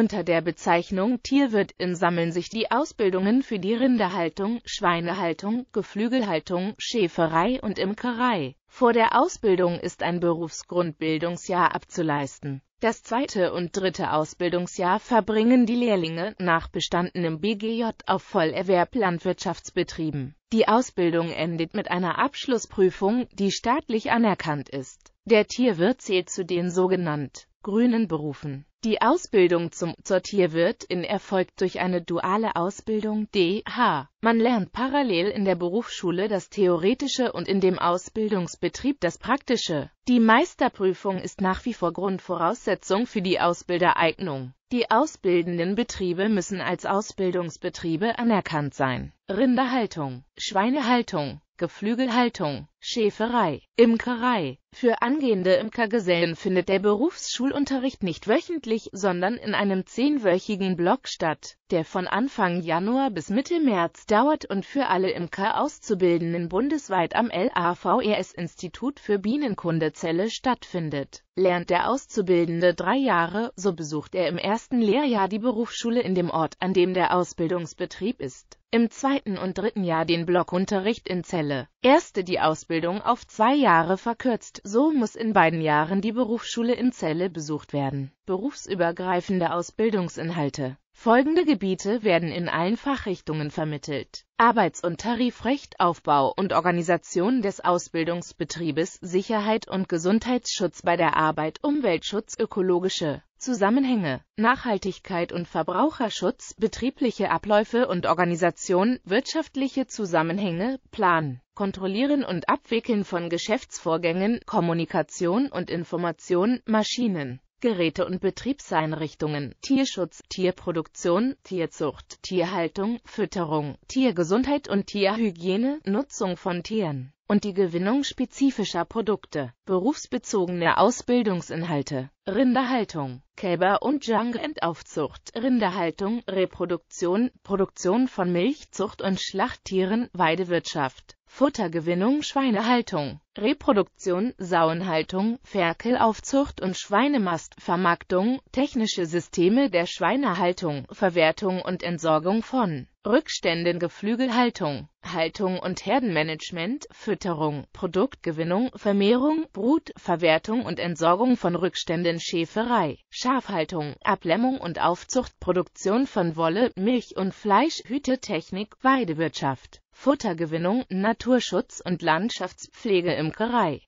Unter der Bezeichnung Tierwirtin sammeln sich die Ausbildungen für die Rinderhaltung, Schweinehaltung, Geflügelhaltung, Schäferei und Imkerei. Vor der Ausbildung ist ein Berufsgrundbildungsjahr abzuleisten. Das zweite und dritte Ausbildungsjahr verbringen die Lehrlinge nach bestandenem BGJ auf Vollerwerb Landwirtschaftsbetrieben. Die Ausbildung endet mit einer Abschlussprüfung, die staatlich anerkannt ist. Der Tierwirt zählt zu den sogenannten grünen Berufen. Die Ausbildung zum zur Tierwirtin erfolgt durch eine duale Ausbildung DH. Man lernt parallel in der Berufsschule das Theoretische und in dem Ausbildungsbetrieb das Praktische. Die Meisterprüfung ist nach wie vor Grundvoraussetzung für die Ausbildereignung. Die ausbildenden Betriebe müssen als Ausbildungsbetriebe anerkannt sein. Rinderhaltung, Schweinehaltung, Geflügelhaltung, Schäferei, Imkerei. Für angehende Imkergesellen findet der Berufsschulunterricht nicht wöchentlich, sondern in einem zehnwöchigen Block statt, der von Anfang Januar bis Mitte März dauert und für alle Imker Auszubildenden bundesweit am LAVES-Institut für Bienenkundezelle stattfindet. Lernt der Auszubildende drei Jahre, so besucht er im ersten Lehrjahr die Berufsschule in dem Ort, an dem der Ausbildungsbetrieb ist im zweiten und dritten Jahr den Blockunterricht in Celle, erste die Ausbildung auf zwei Jahre verkürzt, so muss in beiden Jahren die Berufsschule in Celle besucht werden. Berufsübergreifende Ausbildungsinhalte Folgende Gebiete werden in allen Fachrichtungen vermittelt. Arbeits- und Tarifrecht, Aufbau und Organisation des Ausbildungsbetriebes, Sicherheit und Gesundheitsschutz bei der Arbeit, Umweltschutz, ökologische Zusammenhänge, Nachhaltigkeit und Verbraucherschutz, betriebliche Abläufe und Organisation, wirtschaftliche Zusammenhänge, Plan, Kontrollieren und Abwickeln von Geschäftsvorgängen, Kommunikation und Information, Maschinen. Geräte und Betriebseinrichtungen, Tierschutz, Tierproduktion, Tierzucht, Tierhaltung, Fütterung, Tiergesundheit und Tierhygiene, Nutzung von Tieren und die Gewinnung spezifischer Produkte, berufsbezogene Ausbildungsinhalte, Rinderhaltung, Kälber- und Jungentaufzucht, Rinderhaltung, Reproduktion, Produktion von Milch, Zucht und Schlachttieren, Weidewirtschaft, Futtergewinnung, Schweinehaltung, Reproduktion, Sauenhaltung, Ferkelaufzucht und Schweinemast, Vermarktung, technische Systeme der Schweinehaltung, Verwertung und Entsorgung von Rückständen, Geflügelhaltung, Haltung und Herdenmanagement, Fütterung, Produktgewinnung, Vermehrung, Brut, Verwertung und Entsorgung von Rückständen, Schäferei, Schafhaltung, Ablämmung und Aufzucht, Produktion von Wolle, Milch und Fleisch, Hütetechnik, Weidewirtschaft. Futtergewinnung, Naturschutz und Landschaftspflege Imkerei.